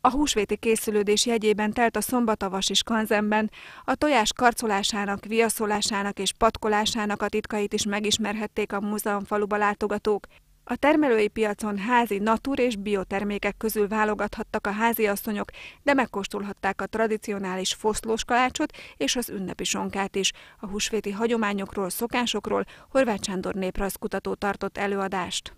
A húsvéti készülődés jegyében telt a szombatavas és kanzemben. a tojás karcolásának, viaszolásának és patkolásának a titkait is megismerhették a faluba látogatók. A termelői piacon házi, natur és biotermékek közül válogathattak a háziasszonyok, de megkóstolhatták a tradicionális foszlós kalácsot és az ünnepi sonkát is. A húsvéti hagyományokról, szokásokról Horváth Sándor néprajzkutató tartott előadást.